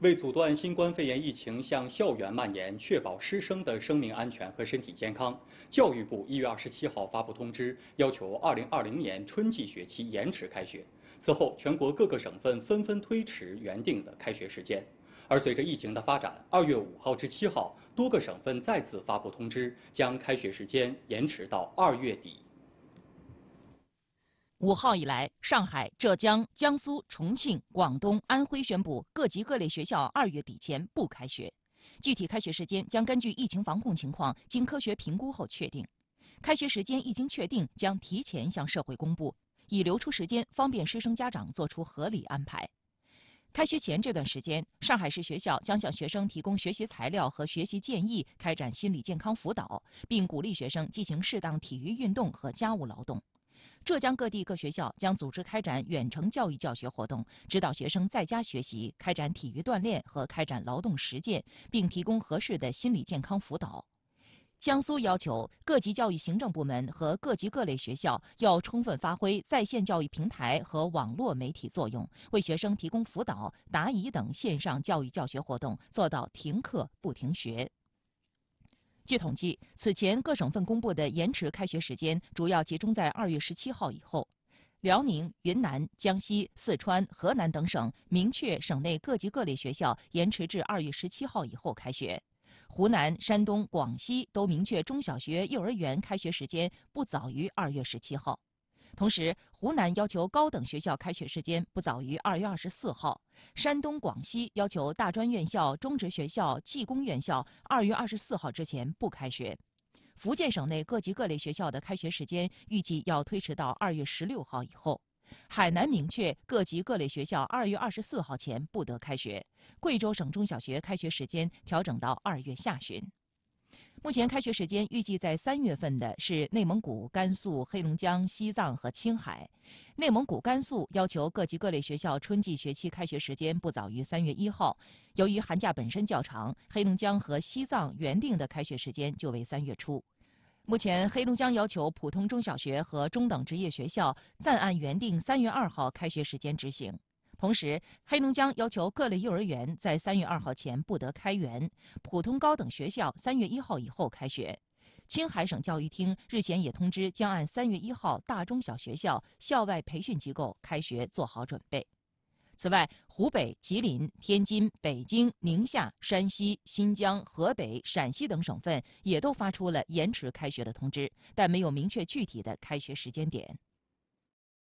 为阻断新冠肺炎疫情向校园蔓延，确保师生的生命安全和身体健康，教育部一月二十七号发布通知，要求二零二零年春季学期延迟开学。此后，全国各个省份纷纷推迟原定的开学时间。而随着疫情的发展，二月五号至七号，多个省份再次发布通知，将开学时间延迟到二月底。五号以来，上海、浙江、江苏、重庆、广东、安徽宣布，各级各类学校二月底前不开学，具体开学时间将根据疫情防控情况，经科学评估后确定。开学时间一经确定，将提前向社会公布，以留出时间，方便师生家长做出合理安排。开学前这段时间，上海市学校将向学生提供学习材料和学习建议，开展心理健康辅导，并鼓励学生进行适当体育运动和家务劳动。浙江各地各学校将组织开展远程教育教学活动，指导学生在家学习、开展体育锻炼和开展劳动实践，并提供合适的心理健康辅导。江苏要求各级教育行政部门和各级各类学校要充分发挥在线教育平台和网络媒体作用，为学生提供辅导、答疑等线上教育教学活动，做到停课不停学。据统计，此前各省份公布的延迟开学时间主要集中在二月十七号以后。辽宁、云南、江西、四川、河南等省明确省内各级各类学校延迟至二月十七号以后开学；湖南、山东、广西都明确中小学、幼儿园开学时间不早于二月十七号。同时，湖南要求高等学校开学时间不早于二月二十四号；山东、广西要求大专院校、中职学校、技工院校二月二十四号之前不开学；福建省内各级各类学校的开学时间预计要推迟到二月十六号以后；海南明确各级各类学校二月二十四号前不得开学；贵州省中小学开学时间调整到二月下旬。目前开学时间预计在三月份的是内蒙古、甘肃、黑龙江、西藏和青海。内蒙古、甘肃要求各级各类学校春季学期开学时间不早于三月一号。由于寒假本身较长，黑龙江和西藏原定的开学时间就为三月初。目前黑龙江要求普通中小学和中等职业学校暂按原定三月二号开学时间执行。同时，黑龙江要求各类幼儿园在三月二号前不得开园，普通高等学校三月一号以后开学。青海省教育厅日前也通知，将按三月一号大中小学校校外培训机构开学做好准备。此外，湖北、吉林、天津、北京、宁夏、山西、新疆、河北、陕西等省份也都发出了延迟开学的通知，但没有明确具体的开学时间点。